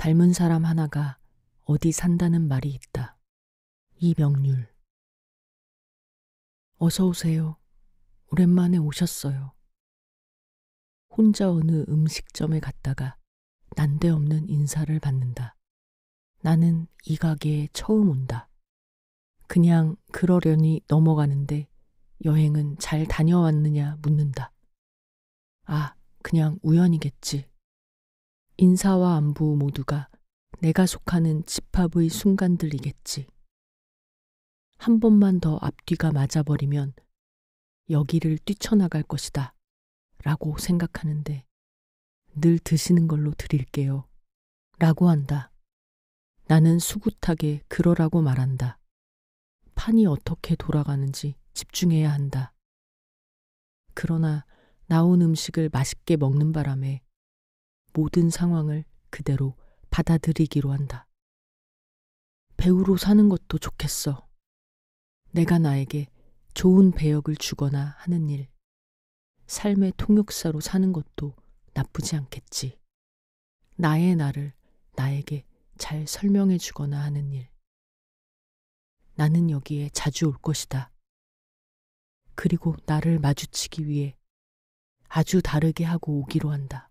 닮은 사람 하나가 어디 산다는 말이 있다. 이명률. 어서 오세요. 오랜만에 오셨어요. 혼자 어느 음식점에 갔다가 난데없는 인사를 받는다. 나는 이 가게에 처음 온다. 그냥 그러려니 넘어가는데 여행은 잘 다녀왔느냐 묻는다. 아, 그냥 우연이겠지. 인사와 안부 모두가 내가 속하는 집합의 순간들이겠지. 한 번만 더 앞뒤가 맞아버리면 여기를 뛰쳐나갈 것이다. 라고 생각하는데 늘 드시는 걸로 드릴게요. 라고 한다. 나는 수굿하게 그러라고 말한다. 판이 어떻게 돌아가는지 집중해야 한다. 그러나 나온 음식을 맛있게 먹는 바람에 모든 상황을 그대로 받아들이기로 한다. 배우로 사는 것도 좋겠어. 내가 나에게 좋은 배역을 주거나 하는 일, 삶의 통역사로 사는 것도 나쁘지 않겠지. 나의 나를 나에게 잘 설명해 주거나 하는 일. 나는 여기에 자주 올 것이다. 그리고 나를 마주치기 위해 아주 다르게 하고 오기로 한다.